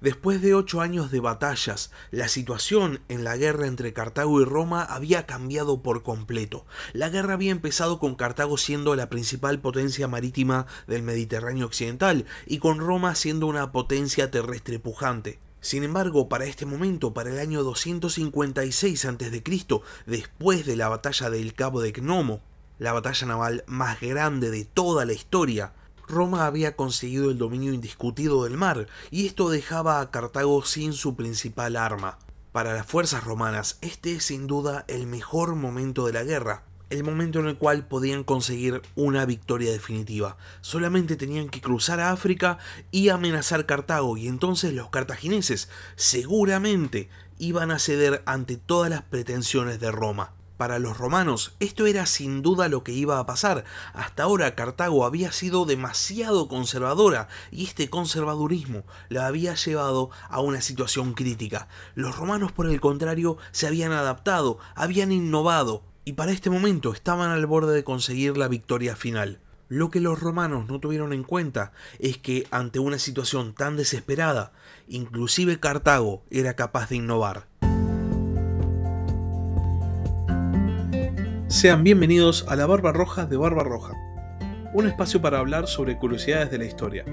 Después de ocho años de batallas, la situación en la guerra entre Cartago y Roma había cambiado por completo. La guerra había empezado con Cartago siendo la principal potencia marítima del Mediterráneo occidental y con Roma siendo una potencia terrestre pujante. Sin embargo, para este momento, para el año 256 a.C., después de la batalla del Cabo de Cnomo, la batalla naval más grande de toda la historia, Roma había conseguido el dominio indiscutido del mar, y esto dejaba a Cartago sin su principal arma. Para las fuerzas romanas, este es sin duda el mejor momento de la guerra, el momento en el cual podían conseguir una victoria definitiva. Solamente tenían que cruzar a África y amenazar Cartago, y entonces los cartagineses seguramente iban a ceder ante todas las pretensiones de Roma. Para los romanos esto era sin duda lo que iba a pasar. Hasta ahora Cartago había sido demasiado conservadora y este conservadurismo la había llevado a una situación crítica. Los romanos por el contrario se habían adaptado, habían innovado y para este momento estaban al borde de conseguir la victoria final. Lo que los romanos no tuvieron en cuenta es que ante una situación tan desesperada, inclusive Cartago era capaz de innovar. Sean bienvenidos a La Barba Roja de Barba Roja, un espacio para hablar sobre curiosidades de la historia.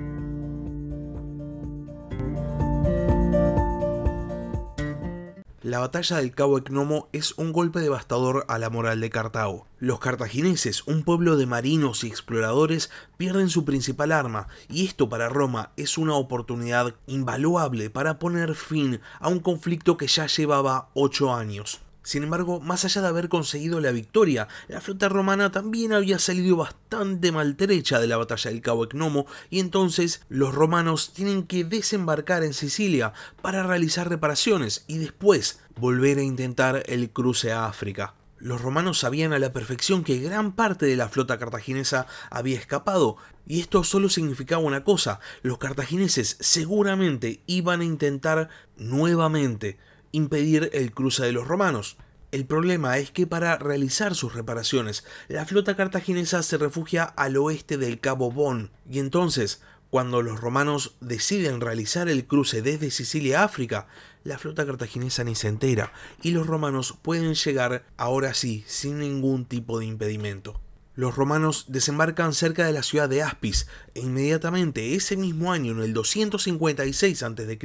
La batalla del Cabo Ecnomo es un golpe devastador a la moral de Cartago. Los cartagineses, un pueblo de marinos y exploradores, pierden su principal arma, y esto para Roma es una oportunidad invaluable para poner fin a un conflicto que ya llevaba ocho años. Sin embargo, más allá de haber conseguido la victoria, la flota romana también había salido bastante maltrecha de la batalla del Cabo Ecnomo y entonces los romanos tienen que desembarcar en Sicilia para realizar reparaciones y después volver a intentar el cruce a África. Los romanos sabían a la perfección que gran parte de la flota cartaginesa había escapado, y esto solo significaba una cosa, los cartagineses seguramente iban a intentar nuevamente impedir el cruce de los romanos. El problema es que para realizar sus reparaciones, la flota cartaginesa se refugia al oeste del Cabo Bon, y entonces, cuando los romanos deciden realizar el cruce desde Sicilia a África, la flota cartaginesa ni se entera, y los romanos pueden llegar, ahora sí, sin ningún tipo de impedimento. Los romanos desembarcan cerca de la ciudad de Aspis e inmediatamente ese mismo año, en el 256 a.C.,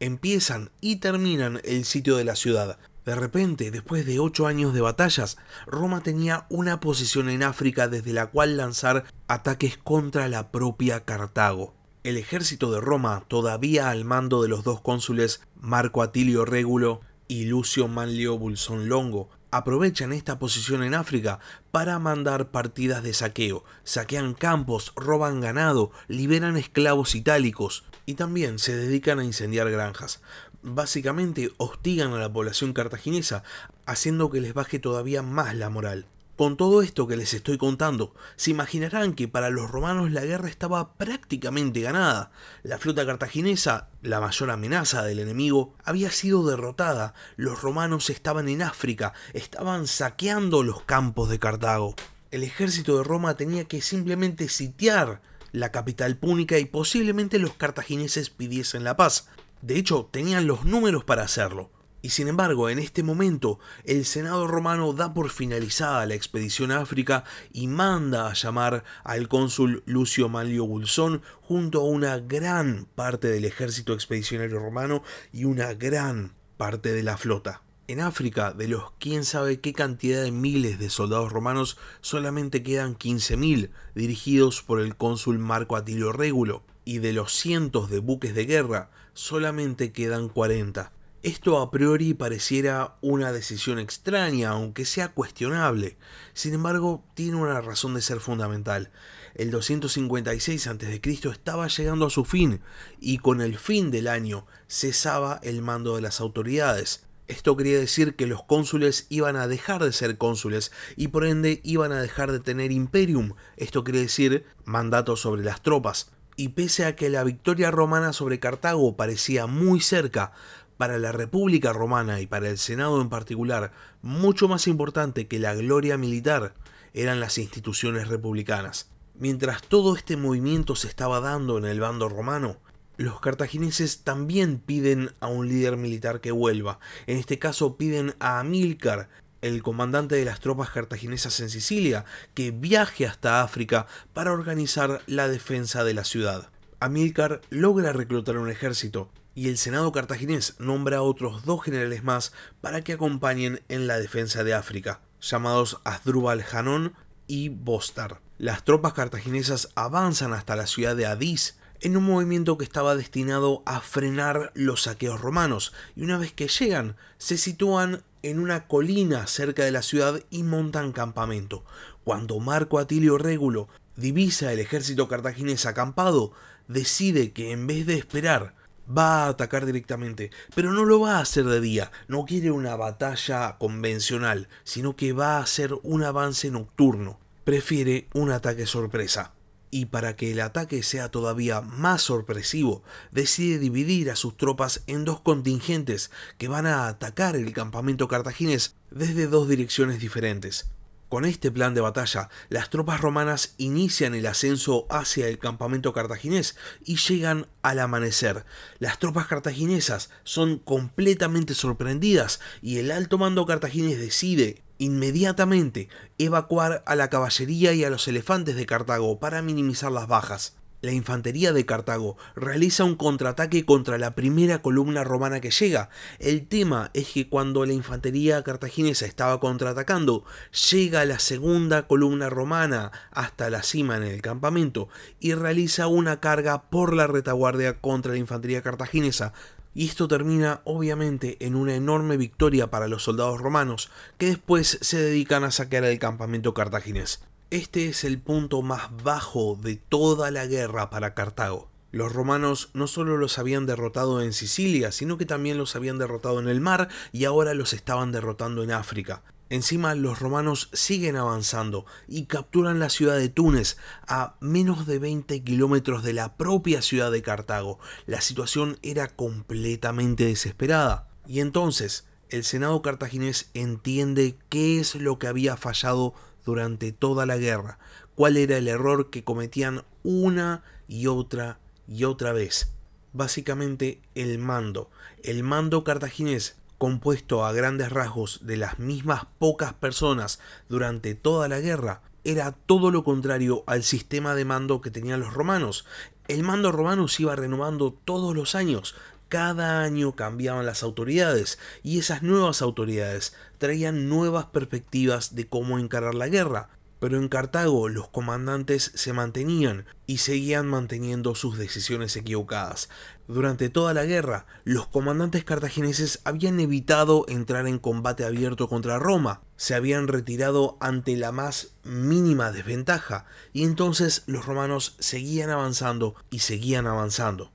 empiezan y terminan el sitio de la ciudad. De repente, después de ocho años de batallas, Roma tenía una posición en África desde la cual lanzar ataques contra la propia Cartago. El ejército de Roma, todavía al mando de los dos cónsules Marco Atilio Régulo y Lucio Manlio Bulsón Longo, Aprovechan esta posición en África para mandar partidas de saqueo, saquean campos, roban ganado, liberan esclavos itálicos y también se dedican a incendiar granjas. Básicamente hostigan a la población cartaginesa, haciendo que les baje todavía más la moral. Con todo esto que les estoy contando, se imaginarán que para los romanos la guerra estaba prácticamente ganada. La flota cartaginesa, la mayor amenaza del enemigo, había sido derrotada. Los romanos estaban en África, estaban saqueando los campos de Cartago. El ejército de Roma tenía que simplemente sitiar la capital púnica y posiblemente los cartagineses pidiesen la paz. De hecho, tenían los números para hacerlo. Y sin embargo, en este momento, el Senado romano da por finalizada la expedición a África y manda a llamar al cónsul Lucio Malio Bulsón junto a una gran parte del ejército expedicionario romano y una gran parte de la flota. En África, de los quién sabe qué cantidad de miles de soldados romanos, solamente quedan 15.000, dirigidos por el cónsul Marco Atilio Régulo, y de los cientos de buques de guerra, solamente quedan 40. Esto a priori pareciera una decisión extraña, aunque sea cuestionable. Sin embargo, tiene una razón de ser fundamental. El 256 a.C. estaba llegando a su fin, y con el fin del año cesaba el mando de las autoridades. Esto quería decir que los cónsules iban a dejar de ser cónsules y por ende iban a dejar de tener imperium. Esto quiere decir mandato sobre las tropas. Y pese a que la victoria romana sobre Cartago parecía muy cerca, para la República Romana y para el Senado en particular, mucho más importante que la gloria militar eran las instituciones republicanas. Mientras todo este movimiento se estaba dando en el bando romano, los cartagineses también piden a un líder militar que vuelva. En este caso piden a Amílcar, el comandante de las tropas cartaginesas en Sicilia, que viaje hasta África para organizar la defensa de la ciudad. Amílcar logra reclutar un ejército, y el Senado cartaginés nombra a otros dos generales más para que acompañen en la defensa de África, llamados Asdrúbal Hanón y Bostar. Las tropas cartaginesas avanzan hasta la ciudad de Adís, en un movimiento que estaba destinado a frenar los saqueos romanos, y una vez que llegan, se sitúan en una colina cerca de la ciudad y montan campamento. Cuando Marco Atilio Régulo divisa el ejército cartaginés acampado, decide que en vez de esperar va a atacar directamente, pero no lo va a hacer de día, no quiere una batalla convencional, sino que va a hacer un avance nocturno, prefiere un ataque sorpresa. Y para que el ataque sea todavía más sorpresivo, decide dividir a sus tropas en dos contingentes que van a atacar el campamento cartaginés desde dos direcciones diferentes. Con este plan de batalla, las tropas romanas inician el ascenso hacia el campamento cartaginés y llegan al amanecer. Las tropas cartaginesas son completamente sorprendidas y el alto mando cartaginés decide inmediatamente evacuar a la caballería y a los elefantes de Cartago para minimizar las bajas. La infantería de Cartago realiza un contraataque contra la primera columna romana que llega. El tema es que cuando la infantería cartaginesa estaba contraatacando, llega la segunda columna romana hasta la cima en el campamento y realiza una carga por la retaguardia contra la infantería cartaginesa, y esto termina obviamente en una enorme victoria para los soldados romanos, que después se dedican a saquear el campamento cartaginés. Este es el punto más bajo de toda la guerra para Cartago. Los romanos no solo los habían derrotado en Sicilia, sino que también los habían derrotado en el mar y ahora los estaban derrotando en África. Encima los romanos siguen avanzando y capturan la ciudad de Túnez a menos de 20 kilómetros de la propia ciudad de Cartago. La situación era completamente desesperada. Y entonces el Senado cartaginés entiende qué es lo que había fallado durante toda la guerra, cuál era el error que cometían una y otra y otra vez. Básicamente el mando, el mando cartaginés, compuesto a grandes rasgos de las mismas pocas personas durante toda la guerra, era todo lo contrario al sistema de mando que tenían los romanos. El mando romano se iba renovando todos los años, cada año cambiaban las autoridades y esas nuevas autoridades traían nuevas perspectivas de cómo encarar la guerra. Pero en Cartago los comandantes se mantenían y seguían manteniendo sus decisiones equivocadas. Durante toda la guerra, los comandantes cartagineses habían evitado entrar en combate abierto contra Roma, se habían retirado ante la más mínima desventaja, y entonces los romanos seguían avanzando y seguían avanzando.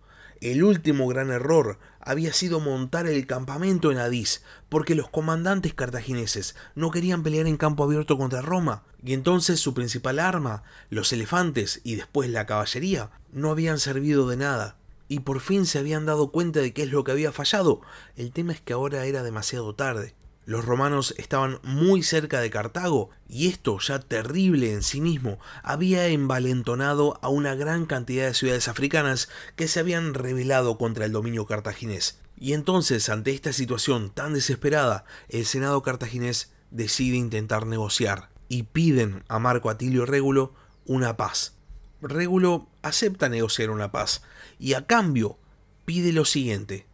El último gran error había sido montar el campamento en Adís, porque los comandantes cartagineses no querían pelear en campo abierto contra Roma, y entonces su principal arma, los elefantes y después la caballería, no habían servido de nada. Y por fin se habían dado cuenta de qué es lo que había fallado. El tema es que ahora era demasiado tarde. Los romanos estaban muy cerca de Cartago y esto, ya terrible en sí mismo, había envalentonado a una gran cantidad de ciudades africanas que se habían rebelado contra el dominio cartaginés. Y entonces, ante esta situación tan desesperada, el Senado cartaginés decide intentar negociar y piden a Marco Atilio Régulo una paz. Régulo acepta negociar una paz y a cambio pide lo siguiente.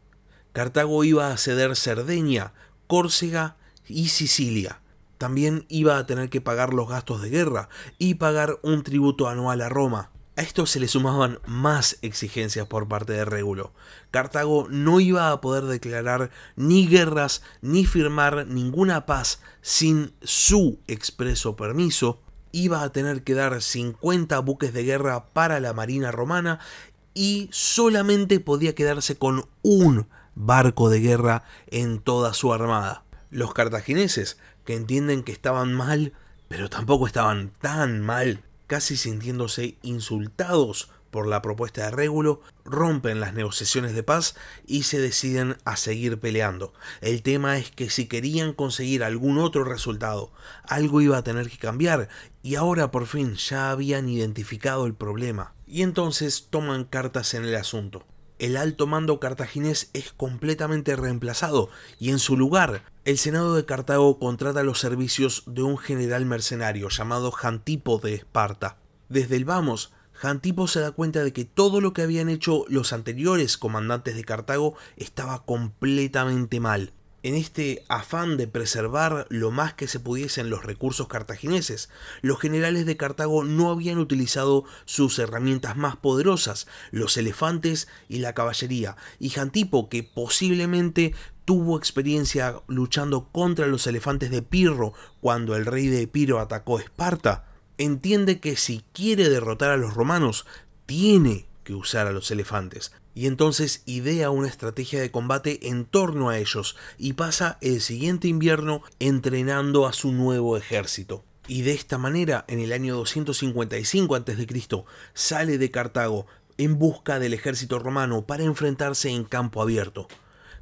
Cartago iba a ceder Cerdeña Córcega y Sicilia. También iba a tener que pagar los gastos de guerra y pagar un tributo anual a Roma. A esto se le sumaban más exigencias por parte de Régulo. Cartago no iba a poder declarar ni guerras ni firmar ninguna paz sin su expreso permiso. Iba a tener que dar 50 buques de guerra para la Marina romana y solamente podía quedarse con un barco de guerra en toda su armada. Los cartagineses, que entienden que estaban mal, pero tampoco estaban tan mal, casi sintiéndose insultados por la propuesta de Régulo, rompen las negociaciones de paz y se deciden a seguir peleando. El tema es que si querían conseguir algún otro resultado, algo iba a tener que cambiar y ahora por fin ya habían identificado el problema. Y entonces toman cartas en el asunto el alto mando cartaginés es completamente reemplazado y en su lugar el Senado de Cartago contrata los servicios de un general mercenario llamado Jantipo de Esparta. Desde el vamos, Jantipo se da cuenta de que todo lo que habían hecho los anteriores comandantes de Cartago estaba completamente mal en este afán de preservar lo más que se pudiesen los recursos cartagineses, los generales de Cartago no habían utilizado sus herramientas más poderosas, los elefantes y la caballería, y Jantipo, que posiblemente tuvo experiencia luchando contra los elefantes de Pirro cuando el rey de Epiro atacó Esparta, entiende que si quiere derrotar a los romanos, tiene que usar a los elefantes, y entonces idea una estrategia de combate en torno a ellos y pasa el siguiente invierno entrenando a su nuevo ejército. Y de esta manera, en el año 255 a.C., sale de Cartago en busca del ejército romano para enfrentarse en campo abierto.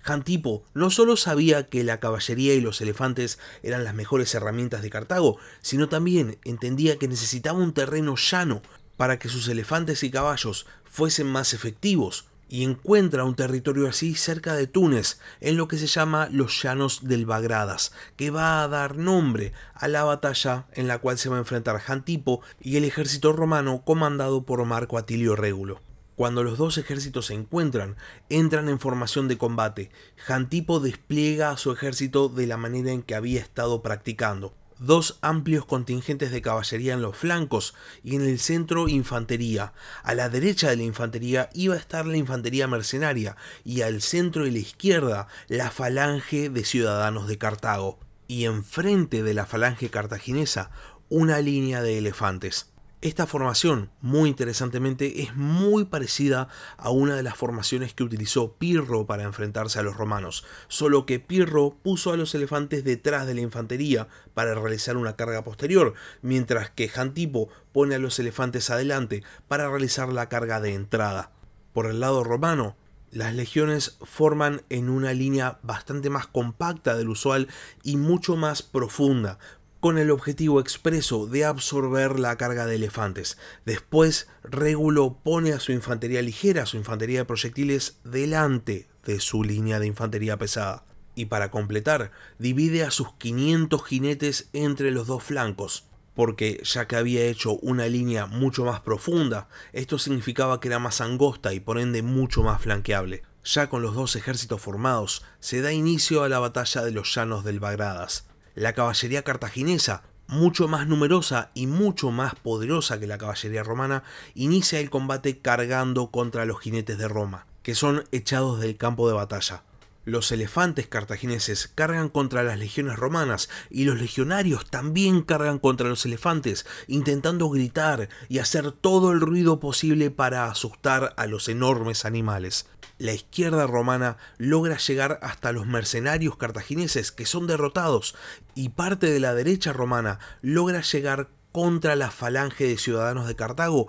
Jantipo no solo sabía que la caballería y los elefantes eran las mejores herramientas de Cartago, sino también entendía que necesitaba un terreno llano para que sus elefantes y caballos fuesen más efectivos, y encuentra un territorio así cerca de Túnez, en lo que se llama los Llanos del Bagradas, que va a dar nombre a la batalla en la cual se va a enfrentar Jantipo y el ejército romano comandado por Marco Atilio Régulo. Cuando los dos ejércitos se encuentran, entran en formación de combate. Jantipo despliega a su ejército de la manera en que había estado practicando, dos amplios contingentes de caballería en los flancos y en el centro infantería. A la derecha de la infantería iba a estar la infantería mercenaria y al centro y la izquierda la falange de ciudadanos de Cartago. Y enfrente de la falange cartaginesa una línea de elefantes. Esta formación, muy interesantemente, es muy parecida a una de las formaciones que utilizó Pirro para enfrentarse a los romanos, solo que Pirro puso a los elefantes detrás de la infantería para realizar una carga posterior, mientras que Jantipo pone a los elefantes adelante para realizar la carga de entrada. Por el lado romano, las legiones forman en una línea bastante más compacta del usual y mucho más profunda, con el objetivo expreso de absorber la carga de elefantes. Después, Régulo pone a su infantería ligera, su infantería de proyectiles, delante de su línea de infantería pesada. Y para completar, divide a sus 500 jinetes entre los dos flancos, porque ya que había hecho una línea mucho más profunda, esto significaba que era más angosta y por ende mucho más flanqueable. Ya con los dos ejércitos formados, se da inicio a la batalla de los llanos del Bagradas la caballería cartaginesa, mucho más numerosa y mucho más poderosa que la caballería romana, inicia el combate cargando contra los jinetes de Roma, que son echados del campo de batalla. Los elefantes cartagineses cargan contra las legiones romanas y los legionarios también cargan contra los elefantes, intentando gritar y hacer todo el ruido posible para asustar a los enormes animales la izquierda romana logra llegar hasta los mercenarios cartagineses que son derrotados y parte de la derecha romana logra llegar contra la falange de ciudadanos de Cartago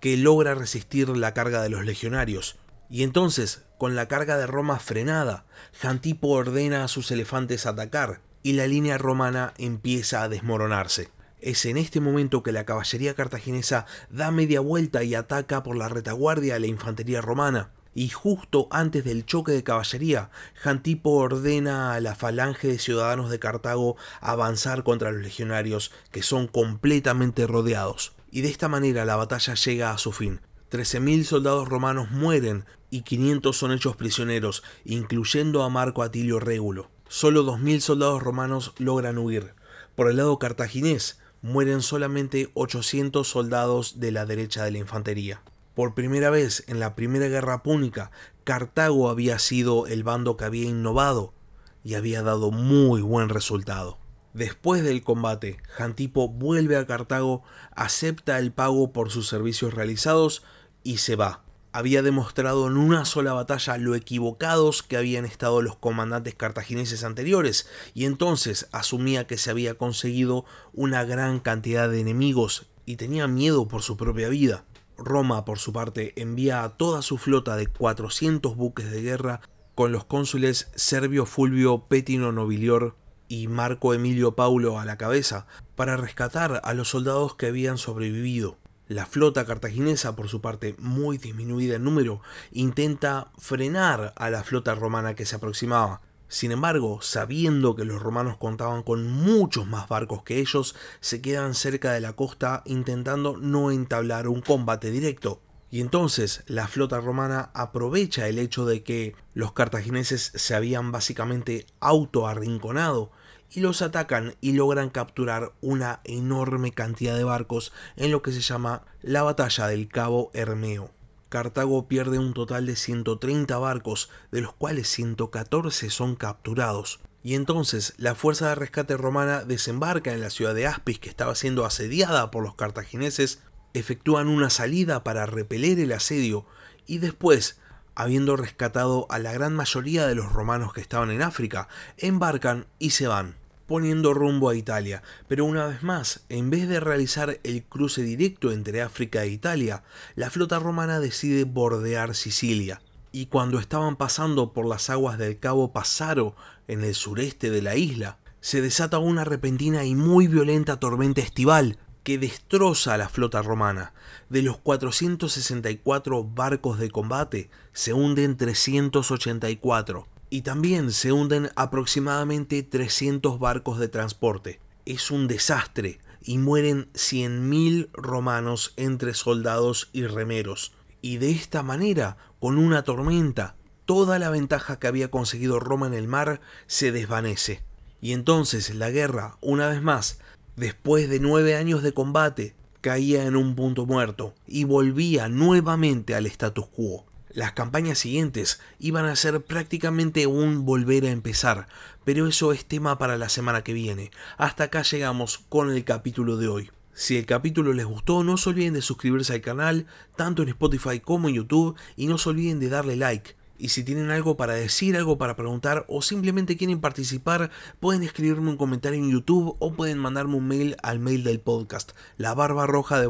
que logra resistir la carga de los legionarios. Y entonces, con la carga de Roma frenada, Jantipo ordena a sus elefantes atacar y la línea romana empieza a desmoronarse. Es en este momento que la caballería cartaginesa da media vuelta y ataca por la retaguardia a la infantería romana y justo antes del choque de caballería, Jantipo ordena a la falange de ciudadanos de Cartago avanzar contra los legionarios, que son completamente rodeados, y de esta manera la batalla llega a su fin. 13.000 soldados romanos mueren y 500 son hechos prisioneros, incluyendo a Marco Atilio Régulo. Solo 2.000 soldados romanos logran huir. Por el lado cartaginés, mueren solamente 800 soldados de la derecha de la infantería. Por primera vez en la Primera Guerra Púnica, Cartago había sido el bando que había innovado y había dado muy buen resultado. Después del combate, Jantipo vuelve a Cartago, acepta el pago por sus servicios realizados y se va. Había demostrado en una sola batalla lo equivocados que habían estado los comandantes cartagineses anteriores, y entonces asumía que se había conseguido una gran cantidad de enemigos y tenía miedo por su propia vida. Roma, por su parte, envía a toda su flota de 400 buques de guerra con los cónsules Servio Fulvio Petino Nobilior y Marco Emilio Paulo a la cabeza, para rescatar a los soldados que habían sobrevivido. La flota cartaginesa, por su parte, muy disminuida en número, intenta frenar a la flota romana que se aproximaba, sin embargo, sabiendo que los romanos contaban con muchos más barcos que ellos, se quedan cerca de la costa intentando no entablar un combate directo. Y entonces la flota romana aprovecha el hecho de que los cartagineses se habían básicamente autoarrinconado y los atacan y logran capturar una enorme cantidad de barcos en lo que se llama la batalla del Cabo Hermeo. Cartago pierde un total de 130 barcos, de los cuales 114 son capturados. Y entonces la fuerza de rescate romana desembarca en la ciudad de Aspis, que estaba siendo asediada por los cartagineses, efectúan una salida para repeler el asedio y después, habiendo rescatado a la gran mayoría de los romanos que estaban en África, embarcan y se van poniendo rumbo a Italia, pero una vez más, en vez de realizar el cruce directo entre África e Italia, la flota romana decide bordear Sicilia, y cuando estaban pasando por las aguas del Cabo Pasaro, en el sureste de la isla, se desata una repentina y muy violenta tormenta estival que destroza a la flota romana. De los 464 barcos de combate, se hunden 384, y también se hunden aproximadamente 300 barcos de transporte. Es un desastre y mueren 100.000 romanos entre soldados y remeros. Y de esta manera, con una tormenta, toda la ventaja que había conseguido Roma en el mar se desvanece. Y entonces la guerra, una vez más, después de nueve años de combate, caía en un punto muerto y volvía nuevamente al status quo. Las campañas siguientes iban a ser prácticamente un volver a empezar, pero eso es tema para la semana que viene. Hasta acá llegamos con el capítulo de hoy. Si el capítulo les gustó, no se olviden de suscribirse al canal, tanto en Spotify como en YouTube, y no se olviden de darle like. Y si tienen algo para decir, algo para preguntar o simplemente quieren participar, pueden escribirme un comentario en YouTube o pueden mandarme un mail al mail del podcast, la barba roja de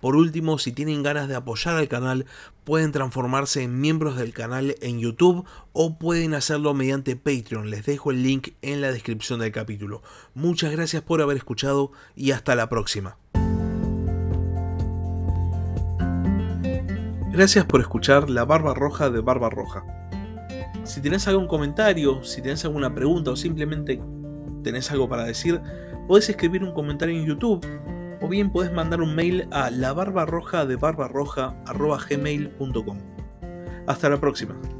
Por último, si tienen ganas de apoyar al canal, pueden transformarse en miembros del canal en YouTube o pueden hacerlo mediante Patreon. Les dejo el link en la descripción del capítulo. Muchas gracias por haber escuchado y hasta la próxima. Gracias por escuchar La Barba Roja de Barba Roja. Si tenés algún comentario, si tenés alguna pregunta o simplemente tenés algo para decir, podés escribir un comentario en YouTube o bien podés mandar un mail a Roja de barbarroja.com. Hasta la próxima.